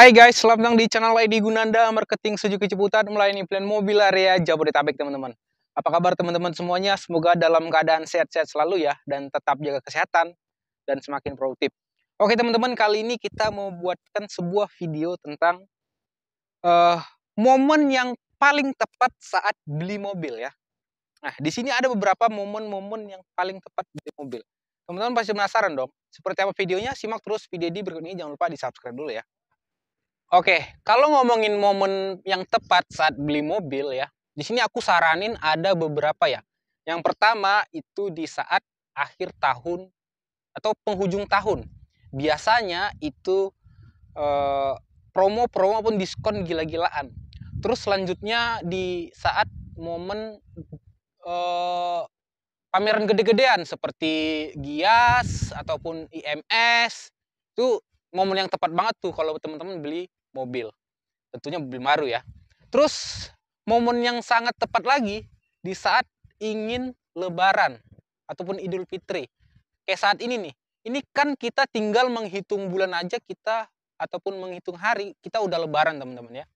Hai guys, selamat datang di channel ID Gunanda Marketing Suzuki Ciputat melayani plan mobil area Jabodetabek teman-teman. Apa kabar teman-teman semuanya? Semoga dalam keadaan sehat-sehat selalu ya dan tetap jaga kesehatan dan semakin produktif. Oke teman-teman, kali ini kita mau buatkan sebuah video tentang uh, momen yang paling tepat saat beli mobil ya. Nah, di sini ada beberapa momen-momen yang paling tepat beli mobil. Teman-teman pasti penasaran dong, seperti apa videonya? Simak terus video di berikut ini, jangan lupa di subscribe dulu ya. Oke, kalau ngomongin momen yang tepat saat beli mobil ya, di sini aku saranin ada beberapa ya. Yang pertama itu di saat akhir tahun atau penghujung tahun. Biasanya itu promo eh, promo-promo pun diskon gila-gilaan. Terus selanjutnya di saat momen eh, pameran gede-gedean seperti Gias ataupun IMS itu momen yang tepat banget tuh kalau teman-teman beli mobil. Tentunya mobil baru ya. Terus momen yang sangat tepat lagi di saat ingin lebaran ataupun Idul Fitri. Kayak saat ini nih. Ini kan kita tinggal menghitung bulan aja kita ataupun menghitung hari, kita udah lebaran teman-teman ya.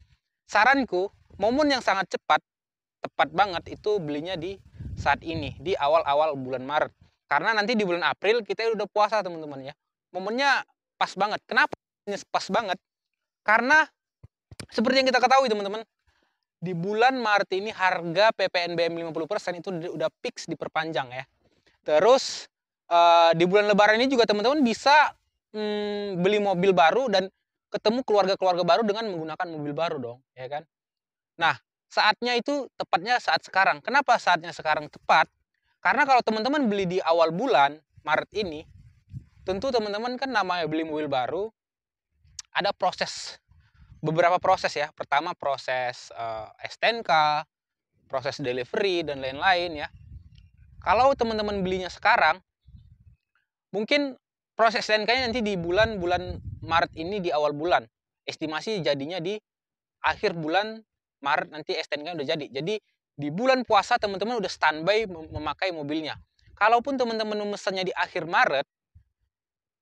Saranku, momen yang sangat cepat, tepat banget itu belinya di saat ini, di awal-awal bulan Maret. Karena nanti di bulan April kita udah puasa teman-teman ya. Momennya pas banget. Kenapa pas banget? Karena seperti yang kita ketahui teman-teman, di bulan Maret ini harga PPNBM 50% itu udah fix diperpanjang ya. Terus eh, di bulan lebaran ini juga teman-teman bisa hmm, beli mobil baru dan ketemu keluarga-keluarga baru dengan menggunakan mobil baru dong, ya kan? Nah, saatnya itu tepatnya saat sekarang. Kenapa saatnya sekarang tepat? Karena kalau teman-teman beli di awal bulan Maret ini, tentu teman-teman kan namanya beli mobil baru, ada proses beberapa proses ya. Pertama proses uh, eh, STNK, proses delivery dan lain-lain ya. Kalau teman-teman belinya sekarang, mungkin proses STNK-nya nanti di bulan-bulan Maret ini di awal bulan. Estimasi jadinya di akhir bulan Maret nanti STNK udah jadi. Jadi di bulan puasa teman-teman udah standby memakai mobilnya. Kalaupun teman-teman memesannya di akhir Maret,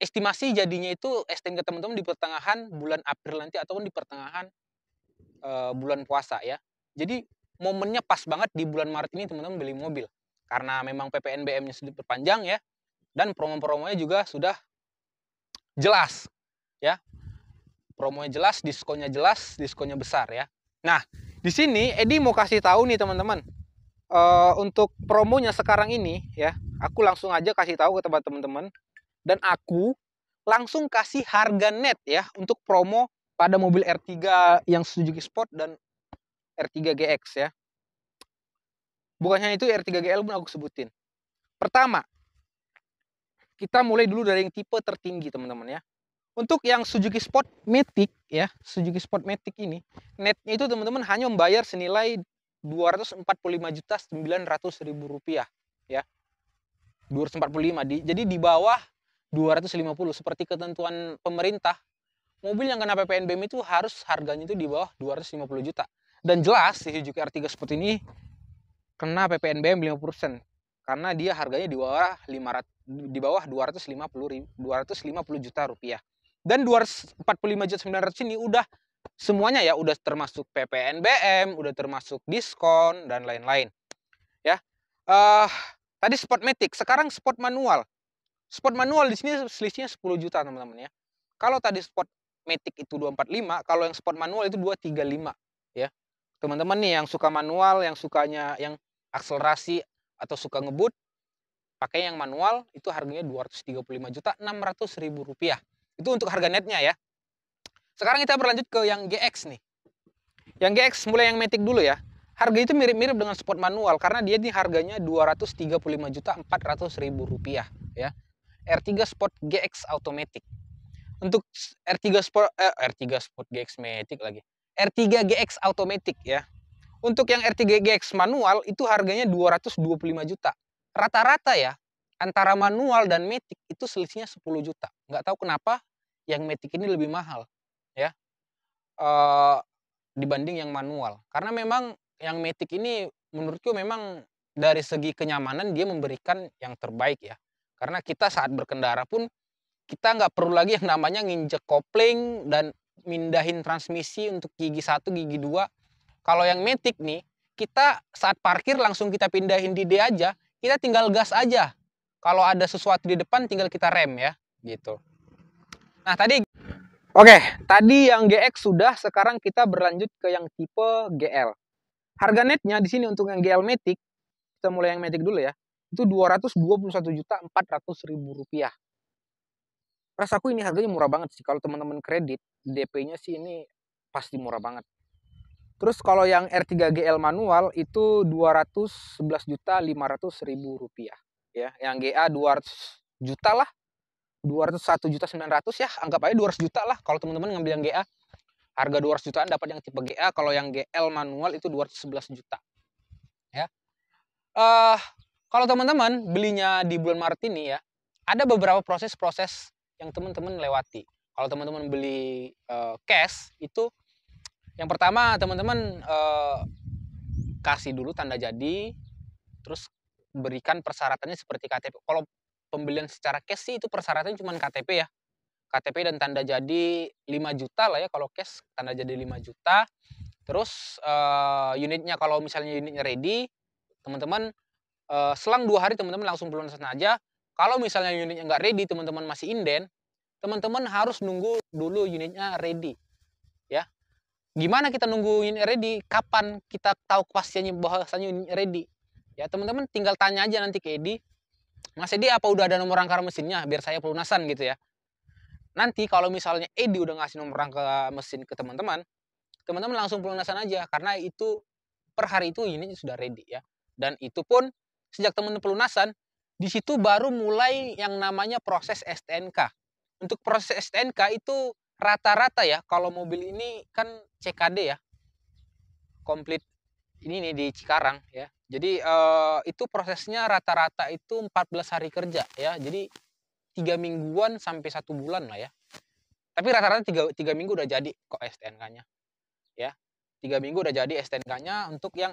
estimasi jadinya itu estim ke teman-teman di pertengahan bulan April nanti ataupun di pertengahan uh, bulan puasa ya. Jadi momennya pas banget di bulan Maret ini teman-teman beli mobil karena memang PPNBM-nya sudah diperpanjang ya dan promo-promonya juga sudah jelas ya. Promonya jelas, diskonnya jelas, diskonnya besar ya. Nah, di sini Edi mau kasih tahu nih teman-teman uh, untuk promonya sekarang ini ya aku langsung aja kasih tahu ke teman-teman dan aku langsung kasih harga net ya untuk promo pada mobil R3 yang Suzuki Sport dan R3 GX ya. Bukan hanya itu R3 GL pun aku sebutin. Pertama, kita mulai dulu dari yang tipe tertinggi teman-teman ya. Untuk yang Suzuki Sport Matic ya, Suzuki Sport Matic ini netnya itu teman-teman hanya membayar senilai 245 juta 900 ribu rupiah ya. 245 di, jadi di bawah 250 seperti ketentuan pemerintah mobil yang kena PPNBM itu harus harganya itu di bawah 250 juta dan jelas si Suzuki R3 Sport ini kena PPNBM 50% karena dia harganya di bawah 500 di bawah 250 250 juta rupiah dan 245 juta 900 ini udah semuanya ya udah termasuk PPNBM udah termasuk diskon dan lain-lain ya uh, tadi Sportmatic sekarang Sport manual Spot manual di sini selisihnya 10 juta teman-teman ya. Kalau tadi spot Matic itu 245, kalau yang spot manual itu 235 ya. Teman-teman nih yang suka manual, yang sukanya yang akselerasi atau suka ngebut, pakai yang manual itu harganya 235 juta 600 ribu rupiah. Itu untuk harga netnya ya. Sekarang kita berlanjut ke yang GX nih. Yang GX mulai yang Matic dulu ya. Harga itu mirip-mirip dengan spot manual karena dia ini harganya 235 juta 400 ribu rupiah ya. R3 Sport GX Automatic. Untuk R3 Sport eh, R3 Sport GX Matic lagi. R3 GX Automatic ya. Untuk yang R3 GX manual itu harganya 225 juta. Rata-rata ya antara manual dan Matic itu selisihnya 10 juta. Nggak tahu kenapa yang Matic ini lebih mahal ya. E, dibanding yang manual. Karena memang yang Matic ini menurutku memang dari segi kenyamanan dia memberikan yang terbaik ya. Karena kita saat berkendara pun kita nggak perlu lagi yang namanya nginjek kopling dan mindahin transmisi untuk gigi satu, gigi dua. Kalau yang metik nih, kita saat parkir langsung kita pindahin di D aja, kita tinggal gas aja. Kalau ada sesuatu di depan tinggal kita rem ya, gitu. Nah, tadi Oke, tadi yang GX sudah, sekarang kita berlanjut ke yang tipe GL. Harga netnya di sini untuk yang GL Matic, kita mulai yang Matic dulu ya itu 221 juta 400 ribu rupiah. Rasaku ini harganya murah banget sih. Kalau teman-teman kredit, DP-nya sih ini pasti murah banget. Terus kalau yang R3GL manual itu 211 juta 500 ribu rupiah. Ya, yang GA 200 juta lah. 201 juta 900 ya, anggap aja 200 juta lah kalau teman-teman ngambil yang GA. Harga 200 jutaan dapat yang tipe GA, kalau yang GL manual itu 211 juta. Ya. uh, kalau teman-teman belinya di bulan Maret ini ya, ada beberapa proses-proses yang teman-teman lewati. Kalau teman-teman beli uh, cash itu yang pertama teman-teman uh, kasih dulu tanda jadi, terus berikan persyaratannya seperti KTP. Kalau pembelian secara cash sih itu persyaratannya cuma KTP ya. KTP dan tanda jadi 5 juta lah ya kalau cash tanda jadi 5 juta. Terus uh, unitnya kalau misalnya unitnya ready, teman-teman Eh, selang dua hari teman-teman langsung pelunasan aja. Kalau misalnya unitnya nggak ready, teman-teman masih inden, teman-teman harus nunggu dulu unitnya ready. Ya, gimana kita nunggu unit ready? Kapan kita tahu kepastiannya bahwasanya unit ready? Ya, teman-teman tinggal tanya aja nanti ke Edi. Mas Edi apa udah ada nomor rangka mesinnya biar saya pelunasan gitu ya. Nanti kalau misalnya Edi udah ngasih nomor rangka mesin ke teman-teman, teman-teman langsung pelunasan aja karena itu per hari itu unitnya sudah ready ya. Dan itu pun sejak teman pelunasan, di situ baru mulai yang namanya proses STNK. Untuk proses STNK itu rata-rata ya, kalau mobil ini kan CKD ya, komplit ini nih di Cikarang ya. Jadi eh, itu prosesnya rata-rata itu 14 hari kerja ya. Jadi tiga mingguan sampai satu bulan lah ya. Tapi rata-rata tiga, tiga minggu udah jadi kok STNK-nya. Ya. Tiga minggu udah jadi STNK-nya untuk yang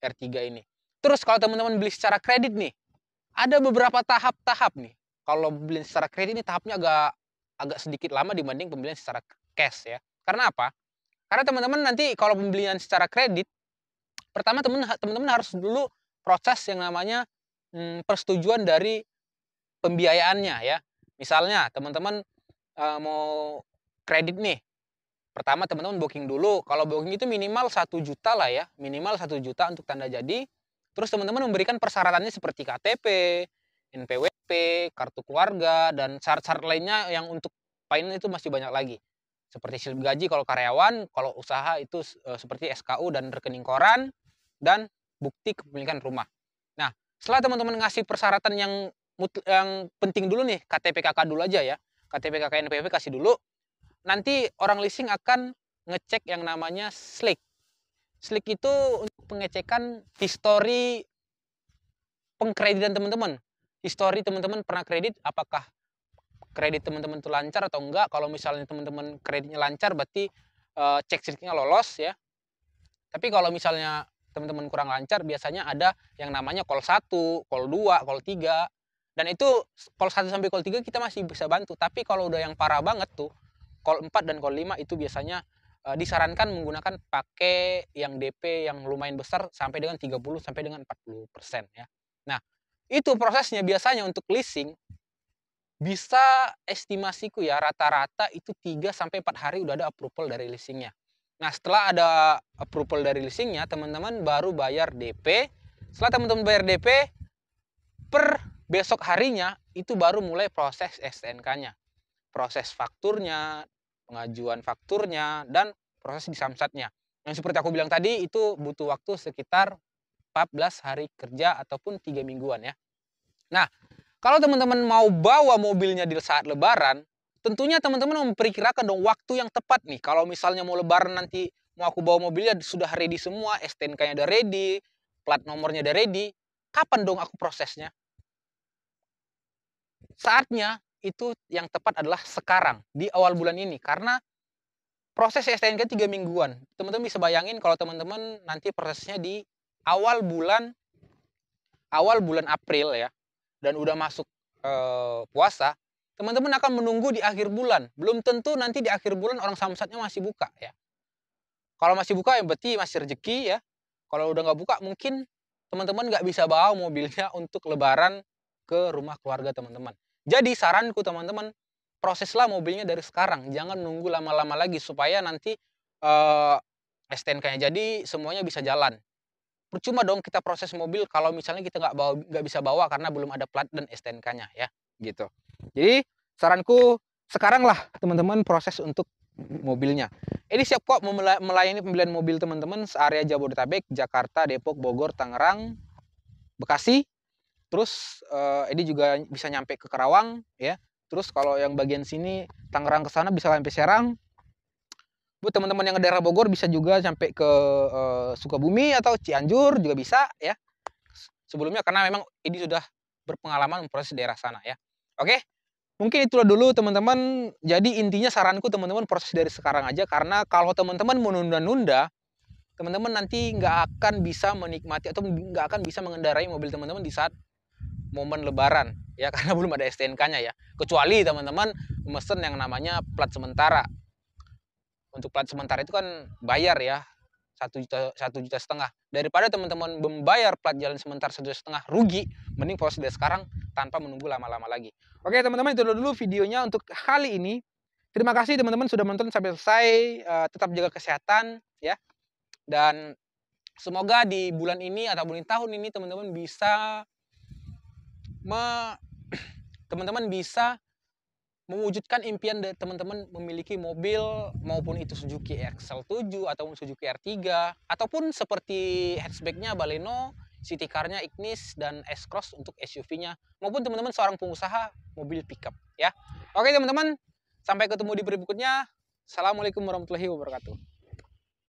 R3 ini. Terus kalau teman-teman beli secara kredit nih, ada beberapa tahap-tahap nih. Kalau beli secara kredit ini tahapnya agak agak sedikit lama dibanding pembelian secara cash ya. Karena apa? Karena teman-teman nanti kalau pembelian secara kredit, pertama teman-teman harus dulu proses yang namanya hmm, persetujuan dari pembiayaannya ya. Misalnya teman-teman e, mau kredit nih. Pertama teman-teman booking dulu. Kalau booking itu minimal satu juta lah ya. Minimal satu juta untuk tanda jadi. Terus teman-teman memberikan persyaratannya seperti KTP, NPWP, kartu keluarga, dan syarat-syarat lainnya yang untuk finance itu masih banyak lagi. Seperti slip gaji kalau karyawan, kalau usaha itu eh, seperti SKU dan rekening koran, dan bukti kepemilikan rumah. Nah, setelah teman-teman ngasih persyaratan yang yang penting dulu nih, KTP KK dulu aja ya. KTP KK NPWP kasih dulu. Nanti orang leasing akan ngecek yang namanya slick. Slick itu untuk pengecekan histori pengkreditan teman-teman. Histori teman-teman pernah kredit, apakah kredit teman-teman itu lancar atau enggak. Kalau misalnya teman-teman kreditnya lancar, berarti e, cek sliknya lolos ya. Tapi kalau misalnya teman-teman kurang lancar, biasanya ada yang namanya call 1, call 2, call 3. Dan itu call 1 sampai call 3 kita masih bisa bantu. Tapi kalau udah yang parah banget tuh, call 4 dan call 5 itu biasanya Eh, disarankan menggunakan pakai yang DP yang lumayan besar sampai dengan 30 sampai dengan 40 persen ya. Nah itu prosesnya biasanya untuk leasing bisa estimasiku ya rata-rata itu 3 sampai 4 hari udah ada approval dari leasingnya. Nah setelah ada approval dari leasingnya teman-teman baru bayar DP. Setelah teman-teman bayar DP per besok harinya itu baru mulai proses STNK-nya proses fakturnya, pengajuan fakturnya, dan proses di Samsatnya. Yang seperti aku bilang tadi itu butuh waktu sekitar 14 hari kerja ataupun 3 mingguan ya. Nah, kalau teman-teman mau bawa mobilnya di saat lebaran, tentunya teman-teman memperkirakan dong waktu yang tepat nih. Kalau misalnya mau lebaran nanti mau aku bawa mobilnya sudah ready semua, STNK-nya udah ready, plat nomornya udah ready, kapan dong aku prosesnya? Saatnya itu yang tepat adalah sekarang di awal bulan ini karena proses STNK kan tiga mingguan. Teman-teman bisa bayangin kalau teman-teman nanti prosesnya di awal bulan awal bulan April ya dan udah masuk e, puasa, teman-teman akan menunggu di akhir bulan. Belum tentu nanti di akhir bulan orang samsatnya masih buka ya. Kalau masih buka ya berarti masih rezeki ya. Kalau udah nggak buka mungkin teman-teman nggak bisa bawa mobilnya untuk lebaran ke rumah keluarga teman-teman. Jadi saranku teman-teman, proseslah mobilnya dari sekarang. Jangan nunggu lama-lama lagi supaya nanti uh, eh, STNK-nya jadi semuanya bisa jalan. Percuma dong kita proses mobil kalau misalnya kita nggak bawa nggak bisa bawa karena belum ada plat dan STNK-nya ya gitu. Jadi saranku sekarang lah teman-teman proses untuk mobilnya. Ini siap kok melayani pembelian mobil teman-teman searea Jabodetabek, Jakarta, Depok, Bogor, Tangerang, Bekasi, terus uh, eh, Edi juga bisa nyampe ke Karawang ya terus kalau yang bagian sini Tangerang ke sana bisa sampai Serang buat teman-teman yang ke daerah Bogor bisa juga sampai ke uh, Sukabumi atau Cianjur juga bisa ya sebelumnya karena memang Edi sudah berpengalaman memproses daerah sana ya oke mungkin itulah dulu teman-teman jadi intinya saranku teman-teman proses dari sekarang aja karena kalau teman-teman menunda-nunda teman-teman nanti nggak akan bisa menikmati atau nggak akan bisa mengendarai mobil teman-teman di saat momen lebaran ya karena belum ada STNK-nya ya. Kecuali teman-teman memesan yang namanya plat sementara. Untuk plat sementara itu kan bayar ya satu juta satu juta setengah. Daripada teman-teman membayar plat jalan sementara satu setengah rugi, mending proses dari sekarang tanpa menunggu lama-lama lagi. Oke teman-teman itu dulu videonya untuk kali ini. Terima kasih teman-teman sudah menonton sampai selesai. Eh, tetap jaga kesehatan ya. Dan semoga di bulan ini ataupun di tahun ini teman-teman bisa teman-teman bisa mewujudkan impian dari teman-teman memiliki mobil maupun itu Suzuki xl 7 ataupun Suzuki R3 ataupun seperti hatchbacknya Baleno, City Car-nya Ignis dan S-Cross untuk SUV-nya maupun teman-teman seorang pengusaha mobil pickup ya. Oke teman-teman, sampai ketemu di berikutnya. Assalamualaikum warahmatullahi wabarakatuh.